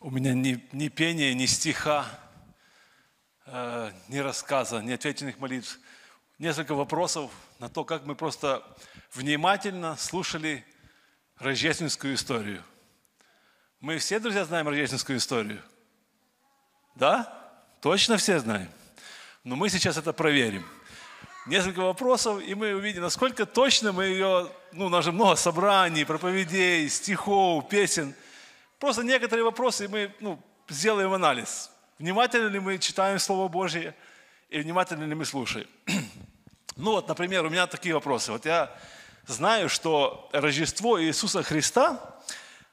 У меня ни, ни пения, ни стиха, э, ни рассказа, ни отвеченных молитв. Несколько вопросов на то, как мы просто внимательно слушали рождественскую историю. Мы все, друзья, знаем рождественскую историю? Да? Точно все знаем? Но мы сейчас это проверим. Несколько вопросов, и мы увидим, насколько точно мы ее, ну, у нас же много собраний, проповедей, стихов, песен – Просто некоторые вопросы и мы ну, сделаем анализ. Внимательно ли мы читаем Слово Божье и внимательно ли мы слушаем? Ну вот, например, у меня такие вопросы. Вот я знаю, что Рождество Иисуса Христа,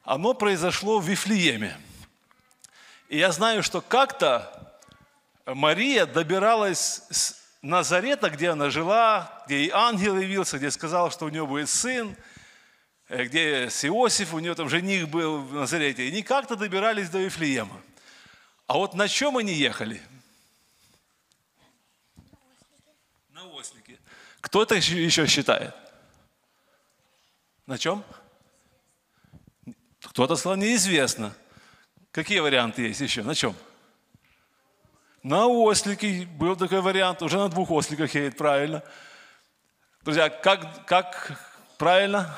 оно произошло в Вифлееме. И я знаю, что как-то Мария добиралась с Назарета, где она жила, где и ангел явился, где сказал, что у нее будет сын – Э, где с Иосиф, у нее там жених был в Назарете, и они как-то добирались до Вифлеема. А вот на чем они ехали? На ослике. Кто это еще считает? На чем? Кто-то сказал, неизвестно. Какие варианты есть еще? На чем? На ослике был такой вариант. Уже на двух осликах едет, правильно. Друзья, как, как Правильно.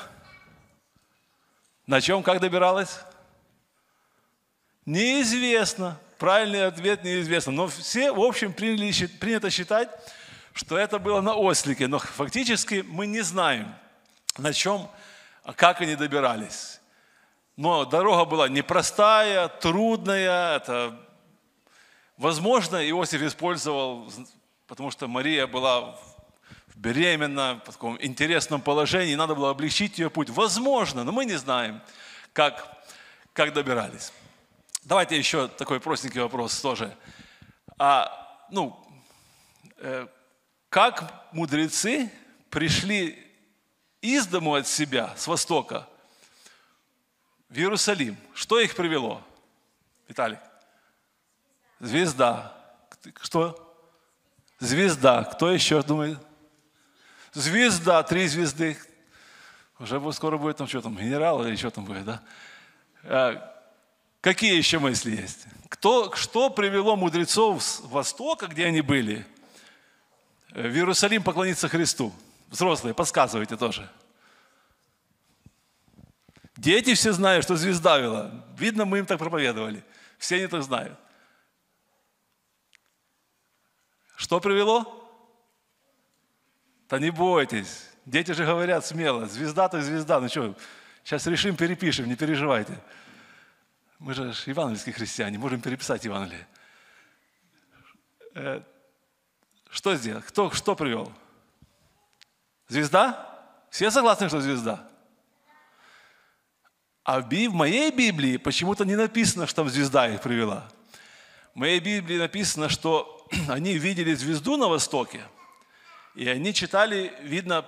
На чем как добиралась? Неизвестно. Правильный ответ неизвестно. Но все, в общем, приняли, принято считать, что это было на ослике. Но фактически мы не знаем, на чем, а как они добирались. Но дорога была непростая, трудная. Это, возможно, Иосиф использовал, потому что Мария была беременна, в таком интересном положении, надо было облегчить ее путь. Возможно, но мы не знаем, как, как добирались. Давайте еще такой простенький вопрос тоже. А, ну, э, как мудрецы пришли из дому от себя, с востока, в Иерусалим? Что их привело? Виталик? Звезда. Что? Звезда. Кто еще думает? звезда, три звезды. Уже скоро будет там что там, генерал или что там будет, да? А, какие еще мысли есть? Кто, что привело мудрецов с Востока, где они были, э, в Иерусалим поклониться Христу? Взрослые, подсказывайте тоже. Дети все знают, что звезда вела. Видно, мы им так проповедовали. Все они так знают. Что привело? Да не бойтесь. Дети же говорят смело, звезда то звезда. Ну что, сейчас решим, перепишем, не переживайте. Мы же евангельские христиане, можем переписать Евангелие. Э, что сделал? Кто что привел? Звезда? Все согласны, что звезда? А в в моей Библии почему-то не написано, что там звезда их привела. В моей Библии написано, что они видели звезду на востоке – и они читали, видно,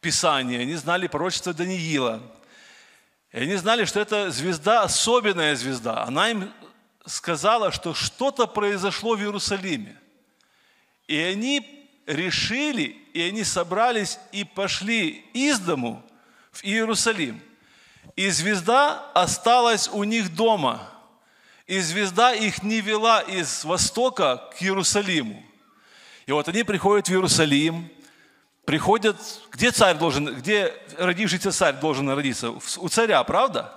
Писание, они знали пророчество Даниила. И они знали, что это звезда, особенная звезда. Она им сказала, что что-то произошло в Иерусалиме. И они решили, и они собрались и пошли из дому в Иерусалим. И звезда осталась у них дома. И звезда их не вела из востока к Иерусалиму. И вот они приходят в Иерусалим, приходят, где царь должен, где родившийся царь должен родиться? У царя, правда?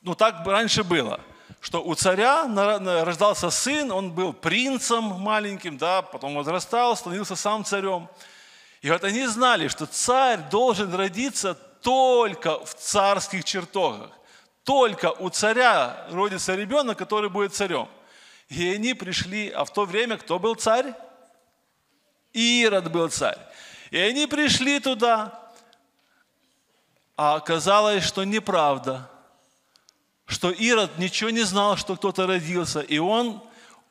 Ну, так раньше было, что у царя рождался сын, он был принцем маленьким, да, потом возрастал, становился сам царем. И вот они знали, что царь должен родиться только в царских чертогах. Только у царя родится ребенок, который будет царем. И они пришли, а в то время кто был царь? Ирод был царь. И они пришли туда, а оказалось, что неправда, что Ирод ничего не знал, что кто-то родился, и он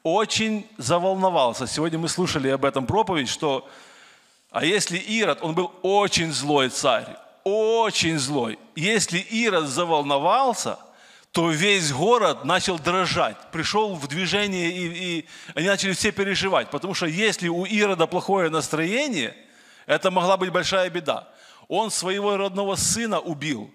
очень заволновался. Сегодня мы слушали об этом проповедь, что а если Ирод, он был очень злой царь, очень злой. Если Ирод заволновался – то весь город начал дрожать, пришел в движение, и, и они начали все переживать. Потому что если у Ирода плохое настроение, это могла быть большая беда. Он своего родного сына убил.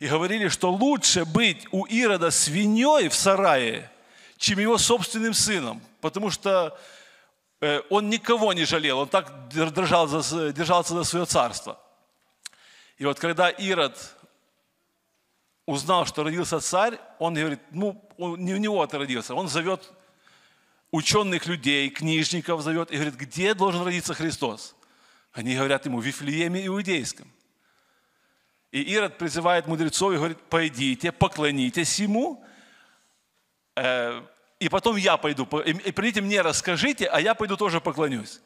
И говорили, что лучше быть у Ирода свиньей в сарае, чем его собственным сыном. Потому что э, он никого не жалел, он так держался за, держался за свое царство. И вот когда Ирод узнал, что родился царь, он говорит, ну, он, не у него это родился, он зовет ученых людей, книжников зовет и говорит, где должен родиться Христос? Они говорят ему, в Вифлееме Иудейском. И Ирод призывает мудрецов и говорит, пойдите, поклонитесь ему, э, и потом я пойду, и, и придите мне, расскажите, а я пойду тоже поклонюсь.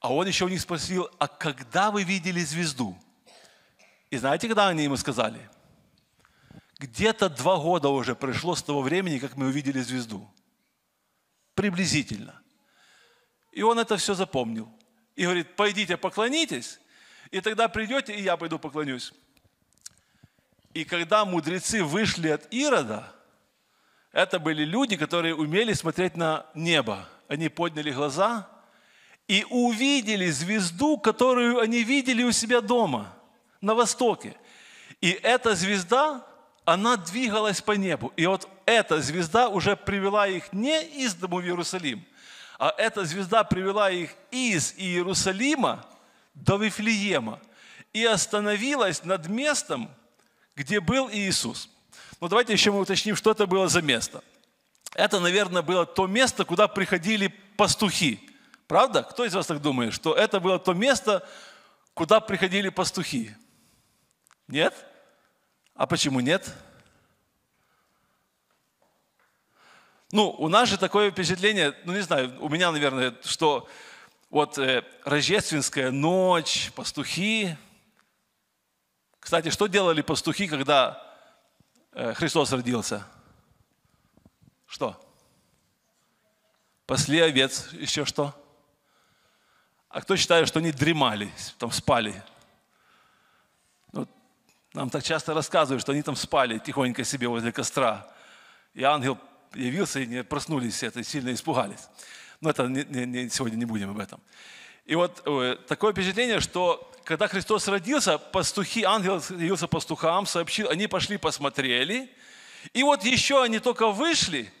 А он еще у них спросил, а когда вы видели звезду? И знаете, когда они ему сказали – где-то два года уже прошло с того времени, как мы увидели звезду. Приблизительно. И он это все запомнил. И говорит, пойдите поклонитесь, и тогда придете, и я пойду поклонюсь. И когда мудрецы вышли от Ирода, это были люди, которые умели смотреть на небо. Они подняли глаза и увидели звезду, которую они видели у себя дома, на востоке. И эта звезда она двигалась по небу. И вот эта звезда уже привела их не из дому в Иерусалим, а эта звезда привела их из Иерусалима до Вифлеема и остановилась над местом, где был Иисус. Но давайте еще мы уточним, что это было за место. Это, наверное, было то место, куда приходили пастухи. Правда? Кто из вас так думает, что это было то место, куда приходили пастухи? Нет? Нет? А почему нет? Ну, у нас же такое впечатление, ну не знаю, у меня, наверное, что вот э, рождественская ночь, пастухи. Кстати, что делали пастухи, когда э, Христос родился? Что? Пасли овец, еще что? А кто считает, что они дремали, там спали? Нам так часто рассказывают, что они там спали тихонько себе возле костра. И ангел явился, и они проснулись все, это сильно испугались. Но это не, не, не, сегодня не будем об этом. И вот э, такое впечатление, что когда Христос родился, пастухи, ангел явился пастухам, сообщил, они пошли посмотрели. И вот еще они только вышли,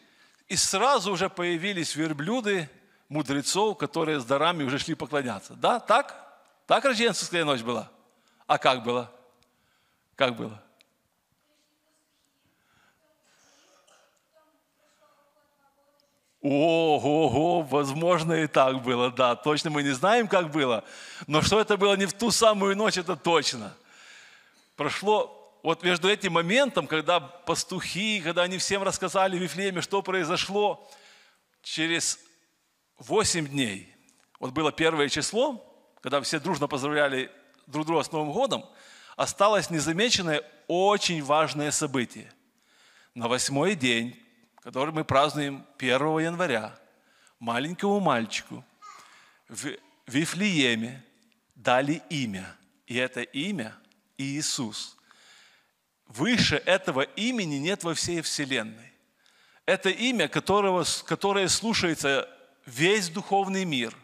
и сразу уже появились верблюды мудрецов, которые с дарами уже шли поклоняться. Да, так? Так рождественская ночь была? А как было? Как было? Ого, возможно и так было, да, точно мы не знаем, как было, но что это было не в ту самую ночь, это точно. Прошло вот между этим моментом, когда пастухи, когда они всем рассказали в Вифлееме, что произошло, через 8 дней, вот было первое число, когда все дружно поздравляли друг друга с Новым годом, осталось незамеченное очень важное событие. На восьмой день, который мы празднуем 1 января, маленькому мальчику в Вифлееме дали имя. И это имя Иисус. Выше этого имени нет во всей Вселенной. Это имя, которого, которое слушается весь духовный мир,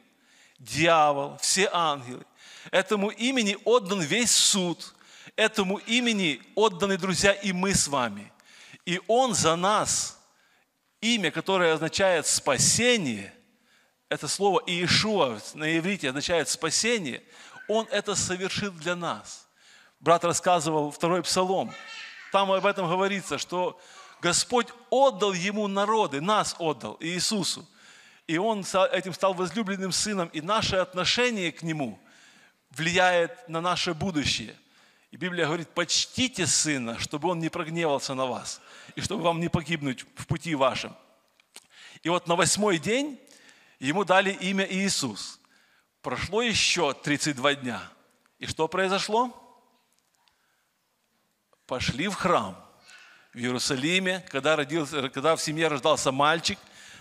дьявол, все ангелы. Этому имени отдан весь суд – Этому имени отданы, друзья, и мы с вами. И Он за нас, имя, которое означает спасение, это слово Иешуа на иврите означает спасение, Он это совершил для нас. Брат рассказывал второй псалом. Там об этом говорится, что Господь отдал Ему народы, нас отдал, Иисусу. И Он этим стал возлюбленным сыном, и наше отношение к Нему влияет на наше будущее. И Библия говорит, почтите сына, чтобы он не прогневался на вас, и чтобы вам не погибнуть в пути вашем. И вот на восьмой день ему дали имя Иисус. Прошло еще 32 дня. И что произошло? Пошли в храм в Иерусалиме, когда, родился, когда в семье рождался мальчик,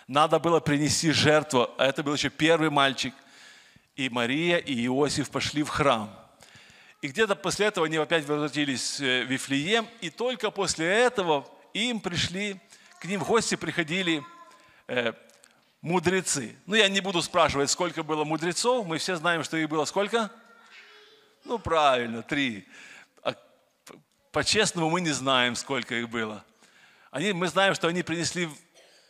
надо было принести жертву, а это был еще первый мальчик. И Мария и Иосиф пошли в храм – и где-то после этого они опять возвратились э, в Вифлеем, и только после этого им пришли, к ним в гости приходили э, мудрецы. Ну, я не буду спрашивать, сколько было мудрецов, мы все знаем, что их было сколько? Ну, правильно, три. А по-честному мы не знаем, сколько их было. Они, мы знаем, что они принесли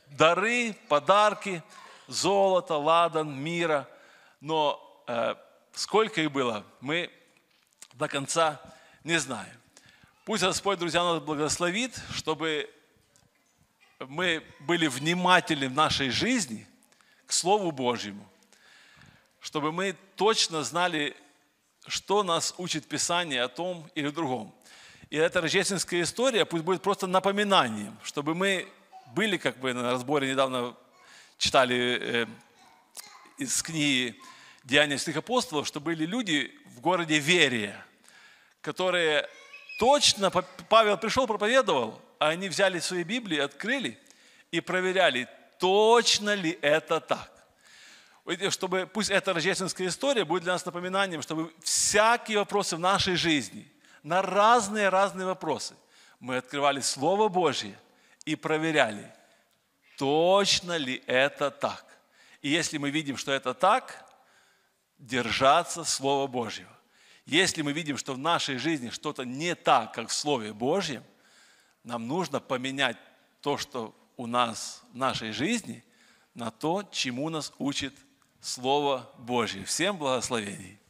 дары, подарки, золото, ладан, мира. Но э, сколько их было, мы до конца не знаю. Пусть Господь, друзья, нас благословит, чтобы мы были внимательны в нашей жизни к Слову Божьему, чтобы мы точно знали, что нас учит Писание о том или другом. И эта рождественская история пусть будет просто напоминанием, чтобы мы были, как бы на разборе недавно читали э, из книги Деяния святых апостолов, что были люди в городе Верия, которые точно, Павел пришел, проповедовал, а они взяли свои Библии, открыли и проверяли, точно ли это так. Чтобы, пусть эта рождественская история будет для нас напоминанием, чтобы всякие вопросы в нашей жизни, на разные-разные вопросы, мы открывали Слово Божье и проверяли, точно ли это так. И если мы видим, что это так, держаться Слова Божьего. Если мы видим, что в нашей жизни что-то не так, как в Слове Божьем, нам нужно поменять то, что у нас в нашей жизни, на то, чему нас учит Слово Божье. Всем благословений!